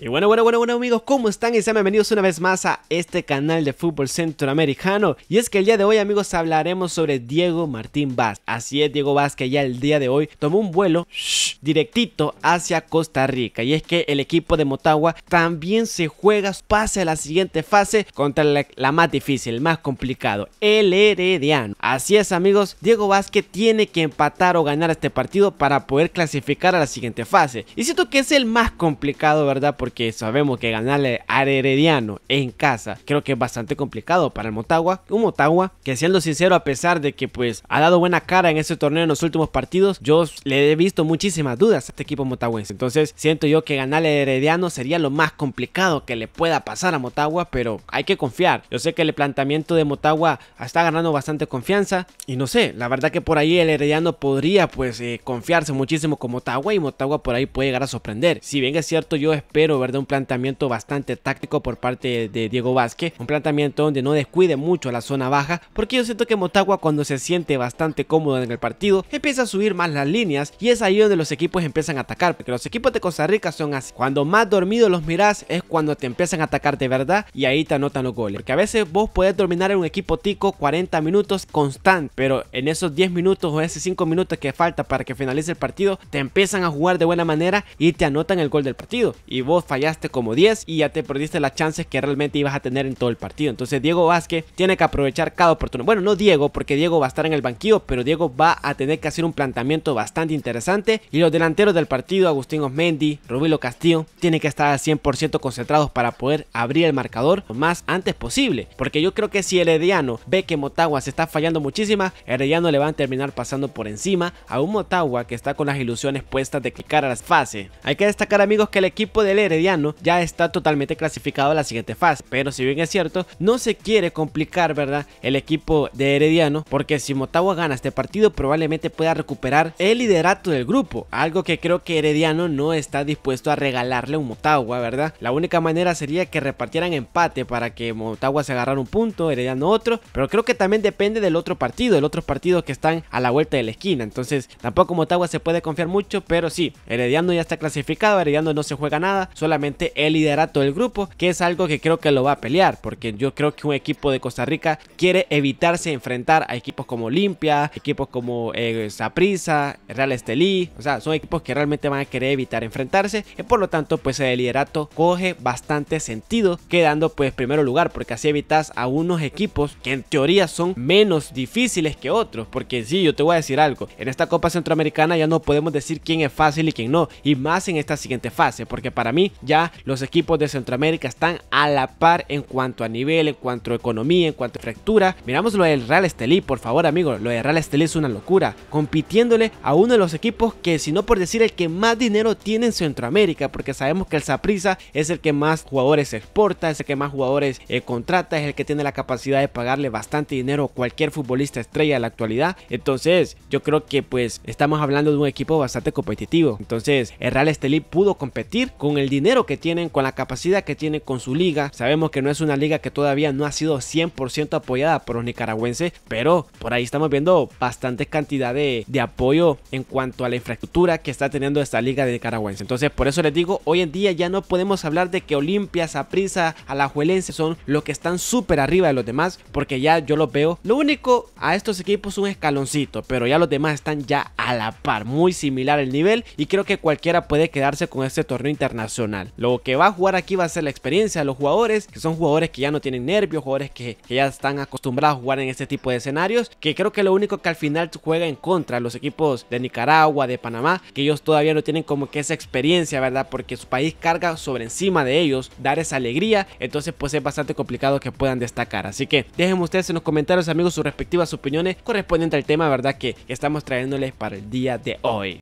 Y bueno, bueno, bueno, bueno amigos, ¿cómo están? Y sean bienvenidos una vez más a este canal de fútbol centroamericano Y es que el día de hoy amigos hablaremos sobre Diego Martín Vaz Así es, Diego Vaz ya el día de hoy tomó un vuelo directito hacia Costa Rica Y es que el equipo de Motagua también se juega, pase a la siguiente fase contra la, más difícil, el más complicado, el Herediano Así es amigos, Diego Vaz tiene que empatar o ganar este partido para poder clasificar a la siguiente fase Y siento que es el más complicado, ¿verdad? porque sabemos que ganarle al Herediano en casa creo que es bastante complicado para el Motagua. Un Motagua que siendo sincero, a pesar de que pues ha dado buena cara en este torneo en los últimos partidos, yo le he visto muchísimas dudas a este equipo motagüense. Entonces siento yo que ganarle al Herediano sería lo más complicado que le pueda pasar a Motagua, pero hay que confiar. Yo sé que el planteamiento de Motagua está ganando bastante confianza y no sé, la verdad que por ahí el Herediano podría pues eh, confiarse muchísimo con Motagua y Motagua por ahí puede llegar a sorprender. Si bien es cierto, yo espero ¿verdad? Un planteamiento bastante táctico por parte de Diego Vázquez, un planteamiento donde no descuide mucho la zona baja, porque yo siento que Motagua cuando se siente bastante cómodo en el partido, empieza a subir más las líneas y es ahí donde los equipos empiezan a atacar, porque los equipos de Costa Rica son así. Cuando más dormidos los miras es cuando te empiezan a atacar de verdad y ahí te anotan los goles, porque a veces vos podés dominar en un equipo tico 40 minutos constante, pero en esos 10 minutos o esos 5 minutos que falta para que finalice el partido, te empiezan a jugar de buena manera y te anotan el gol del partido. Y vos fallaste como 10 y ya te perdiste las chances que realmente ibas a tener en todo el partido. Entonces Diego Vázquez tiene que aprovechar cada oportunidad. Bueno, no Diego, porque Diego va a estar en el banquillo, pero Diego va a tener que hacer un planteamiento bastante interesante. Y los delanteros del partido, Agustín Osmendi, Rubilo Castillo, tienen que estar al 100% concentrados para poder abrir el marcador lo más antes posible. Porque yo creo que si El Herediano ve que Motagua se está fallando muchísimas, Herediano le va a terminar pasando por encima a un Motagua que está con las ilusiones puestas de clicar a las fases. Hay que destacar amigos que el equipo del ERE Herediano ya está totalmente clasificado a la siguiente fase. Pero si bien es cierto, no se quiere complicar, ¿verdad? El equipo de Herediano, porque si Motagua gana este partido, probablemente pueda recuperar el liderato del grupo. Algo que creo que Herediano no está dispuesto a regalarle a un Motagua, ¿verdad? La única manera sería que repartieran empate para que Motagua se agarrara un punto, Herediano otro. Pero creo que también depende del otro partido, el otro partido que están a la vuelta de la esquina. Entonces, tampoco Motagua se puede confiar mucho, pero sí, Herediano ya está clasificado, Herediano no se juega nada solamente el liderato del grupo, que es algo que creo que lo va a pelear, porque yo creo que un equipo de Costa Rica quiere evitarse enfrentar a equipos como Olimpia, equipos como eh, Saprissa, Real Estelí, o sea, son equipos que realmente van a querer evitar enfrentarse y por lo tanto pues el liderato coge bastante sentido quedando pues primero lugar porque así evitas a unos equipos que en teoría son menos difíciles que otros, porque sí, yo te voy a decir algo, en esta Copa Centroamericana ya no podemos decir quién es fácil y quién no, y más en esta siguiente fase, porque para mí ya los equipos de Centroamérica están a la par en cuanto a nivel, en cuanto a economía, en cuanto a fractura. Miramos lo del Real Estelí, por favor, amigo Lo del Real Estelí es una locura. Compitiéndole a uno de los equipos que, si no por decir el que más dinero tiene en Centroamérica, porque sabemos que el Saprissa es el que más jugadores exporta, es el que más jugadores eh, contrata, es el que tiene la capacidad de pagarle bastante dinero a cualquier futbolista estrella de la actualidad. Entonces, yo creo que pues estamos hablando de un equipo bastante competitivo. Entonces, el Real Estelí pudo competir con el dinero que tienen, con la capacidad que tienen con su liga. Sabemos que no es una liga que todavía no ha sido 100% apoyada por los nicaragüenses, pero por ahí estamos viendo bastante cantidad de, apoyo en cuanto a la infraestructura que está teniendo esta liga de nicaragüense. Entonces, por eso les digo, hoy en día ya no podemos hablar de que Olimpia, Saprisa, Alajuelense son los que están súper arriba de los demás, porque ya yo los veo. Lo único a estos equipos un escaloncito, pero ya los demás están ya a la par, muy similar el nivel y creo que cualquiera puede quedarse con este torneo internacional. Lo que va a jugar aquí va a ser la experiencia de los jugadores, que son jugadores que ya no tienen nervios, jugadores que, ya están acostumbrados a jugar en este tipo de escenarios, que creo que lo único que al final juega en contra los equipos de Nicaragua, de Panamá, que ellos todavía no tienen como que esa experiencia, ¿verdad? Porque su país carga sobre encima de ellos, dar esa alegría, entonces pues es bastante complicado que puedan destacar. Así que dejen ustedes en los comentarios, amigos, sus respectivas opiniones correspondientes al tema, ¿verdad? Que estamos trayéndoles para el día de hoy.